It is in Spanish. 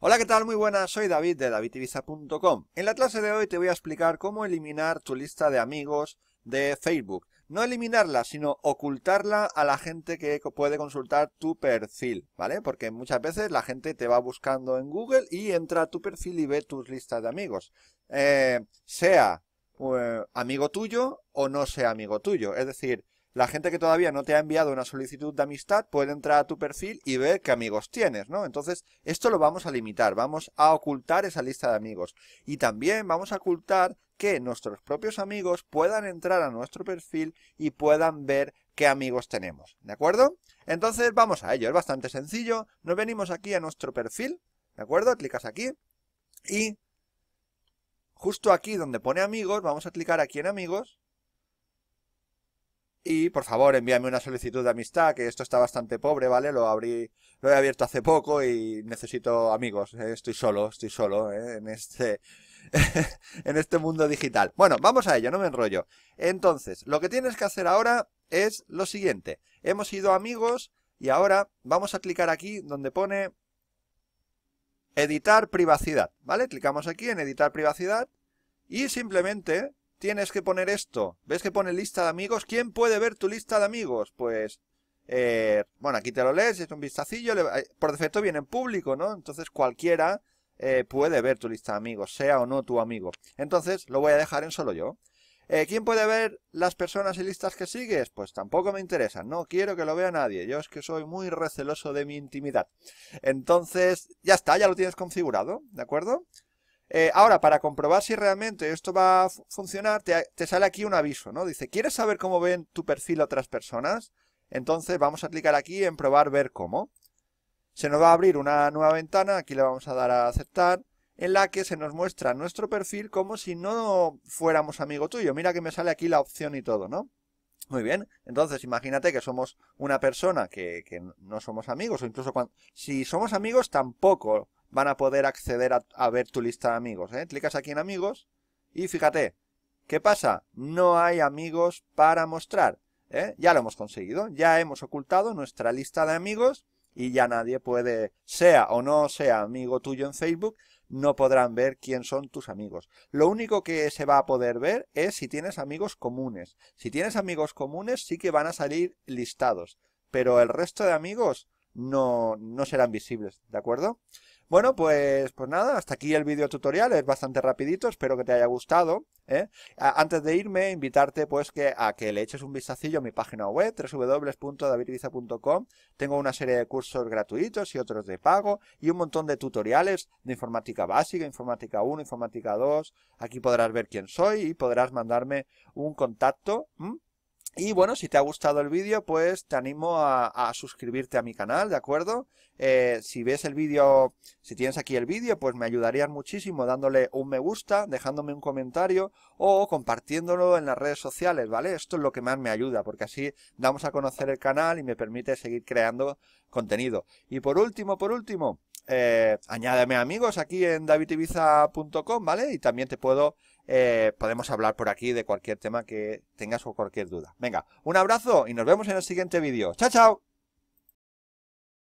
Hola, ¿qué tal? Muy buenas, soy David de davitivisa.com En la clase de hoy te voy a explicar cómo eliminar tu lista de amigos de Facebook. No eliminarla, sino ocultarla a la gente que puede consultar tu perfil, ¿vale? Porque muchas veces la gente te va buscando en Google y entra a tu perfil y ve tus listas de amigos. Eh, sea eh, amigo tuyo o no sea amigo tuyo. Es decir, la gente que todavía no te ha enviado una solicitud de amistad puede entrar a tu perfil y ver qué amigos tienes, ¿no? Entonces, esto lo vamos a limitar, vamos a ocultar esa lista de amigos. Y también vamos a ocultar que nuestros propios amigos puedan entrar a nuestro perfil y puedan ver qué amigos tenemos, ¿de acuerdo? Entonces, vamos a ello, es bastante sencillo. Nos venimos aquí a nuestro perfil, ¿de acuerdo? Clicas aquí y justo aquí donde pone amigos, vamos a clicar aquí en amigos y por favor, envíame una solicitud de amistad, que esto está bastante pobre, ¿vale? Lo abrí, lo he abierto hace poco y necesito amigos. ¿eh? Estoy solo, estoy solo ¿eh? en este. en este mundo digital. Bueno, vamos a ello, no me enrollo. Entonces, lo que tienes que hacer ahora es lo siguiente. Hemos ido a amigos y ahora vamos a clicar aquí donde pone editar privacidad, ¿vale? Clicamos aquí en editar privacidad y simplemente tienes que poner esto. ¿Ves que pone lista de amigos? ¿Quién puede ver tu lista de amigos? Pues, eh, bueno, aquí te lo lees, es un vistacillo. Eh, por defecto viene en público, ¿no? Entonces cualquiera eh, puede ver tu lista de amigos, sea o no tu amigo. Entonces lo voy a dejar en solo yo. Eh, ¿Quién puede ver las personas y listas que sigues? Pues tampoco me interesa, no quiero que lo vea nadie, yo es que soy muy receloso de mi intimidad. Entonces, ya está, ya lo tienes configurado, ¿de acuerdo? Eh, ahora, para comprobar si realmente esto va a funcionar, te, sale aquí un aviso, ¿no? Dice, ¿quieres saber cómo ven tu perfil otras personas? Entonces vamos a clicar aquí en probar ver cómo. Se nos va a abrir una nueva ventana, aquí le vamos a dar a aceptar, en la que se nos muestra nuestro perfil como si no fuéramos amigo tuyo. Mira que me sale aquí la opción y todo, ¿no? Muy bien, entonces imagínate que somos una persona que, que no somos amigos, o incluso cuando, si somos amigos tampoco van a poder acceder a, ver tu lista de amigos. ¿eh? Clicas aquí en amigos y fíjate, ¿qué pasa? No hay amigos para mostrar. ¿eh? Ya lo hemos conseguido, ya hemos ocultado nuestra lista de amigos y ya nadie puede, sea o no sea amigo tuyo en Facebook, no podrán ver quién son tus amigos. Lo único que se va a poder ver es si tienes amigos comunes. Si tienes amigos comunes sí que van a salir listados, pero el resto de amigos no, no serán visibles, ¿de acuerdo? Bueno, pues, pues nada, hasta aquí el vídeo tutorial, es bastante rapidito, espero que te haya gustado. ¿eh? Antes de irme, invitarte pues que a que le eches un vistacillo a mi página web, www.davidviza.com. Tengo una serie de cursos gratuitos y otros de pago, y un montón de tutoriales de informática básica, informática 1, informática 2. Aquí podrás ver quién soy y podrás mandarme un contacto. Y bueno, si te ha gustado el vídeo, pues te animo a, a suscribirte a mi canal, ¿de acuerdo? Eh, si ves el vídeo, si tienes aquí el vídeo, pues me ayudarías muchísimo dándole un me gusta, dejándome un comentario o compartiéndolo en las redes sociales, ¿vale? Esto es lo que más me ayuda, porque así damos a conocer el canal y me permite seguir creando contenido. Y por último, por último, eh, añádeme amigos aquí en davidibiza.com, ¿vale? Y también te puedo, eh, podemos hablar por aquí de cualquier tema que tengas o cualquier duda. Venga, un abrazo y nos vemos en el siguiente vídeo. ¡Chao, chao!